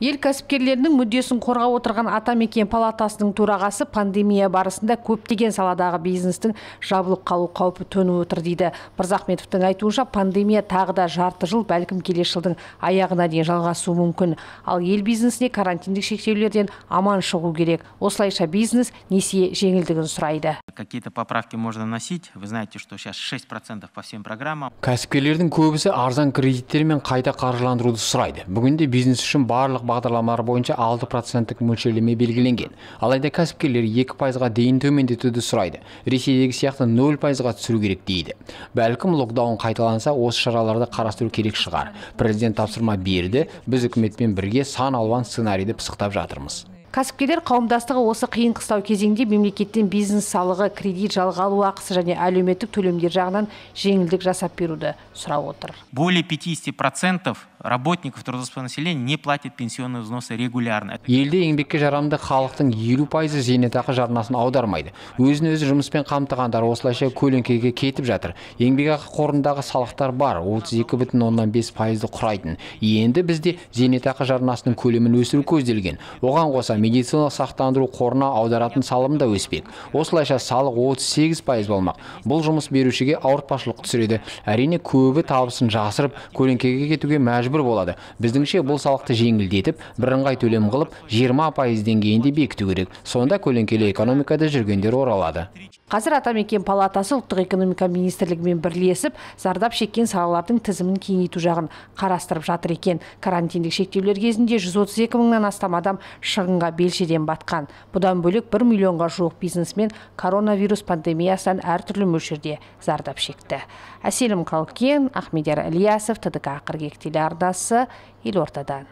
ел кәсіпкерлерінің мүддесін қорғап отырған атамекен палатасының төрағасы пандемия барысында көптеген саладағы бизнестің жабылып қалу қаупі төніп отыр дейді мырзахметовтің айтуынша пандемия тағы да жарты жыл бәлкім келесі жылдың аяғына дейін жалғасуы мүмкін ал ел бизнесіне карантиндік шектеулерден аман шығу керек осылайша бизнес несие жеңілдігін сұрайды какие то поправки можно носить вы знаете что сейчас шесть процентов по всем программам кәсіпкерлердің көбісі арзан кредиттер мен қайта қаржыландыруды сұрайды бүгінде бизнес үшін барлық бағдарламалары бойынша алты проценттік мөлшерлеме белгіленген алайда кәсіпкерлер екі пайызға дейін төмендетуді сұрайды ресейдегі сияқты нөл пайызға түсіру керек дейді бәлкім локдаун қайталанса осы шараларды қарастыру керек шығар президент тапсырма берді біз үкіметпен бірге сан алуан сценарийді пысықтап жатырмыз кәсіпкерлер қауымдастығы осы қиын қыстау кезеңде мемлекеттен бизнес салығы кредит жалға алу ақысы және әлеуметтік төлемдер жағынан жеңілдік жасап беруді сұрап отыр более 50 процентов работников трудоспособного населения не платит пенсионные взносы регулярно елде еңбекке жарамды халықтың елу пайызы зейнетақы жарнасын аудармайды өзін өзі жұмыспен қамтығандар осылайша көлеңкеге кетіп жатыр еңбекақы қорындағы салықтар бар отыз екі бүтін оннан бес пайызды құрайтын енді бізде зейнетақы жарнасының көлемін өсіру көзделген оған қоса медициналық сақтандыру қорына аударатын салым да өспек осылайша салық 38 пайыз болмақ бұл жұмыс берушіге ауыртпашылық түсіреді әрине көбі табысын жасырып көлеңкеге кетуге мәжбүр мәжбүр болады біздіңше бұл салықты жеңілдетіп бірыңғай төлем қылып 20 пайыз деңгейінде бекіту керек сонда көлеңкелі экономикада жүргендер оралады қазір атамекен палатасы ұлттық экономика министрлігімен бірлесіп зардап шеккен салалардың тізімін кеңейту жағын қарастырып жатыр екен карантиндік шектеулер кезінде 132 мыңнан астам адам шығынға белшеден батқан бұдан бөлек бір миллионға жуық бизнесмен коронавирус пандемиясынан әртүрлі мөлшерде зардап шекті әселім қалкен ахмедияр ілиясов тдк қыркүйек телеарна pardasi елордадан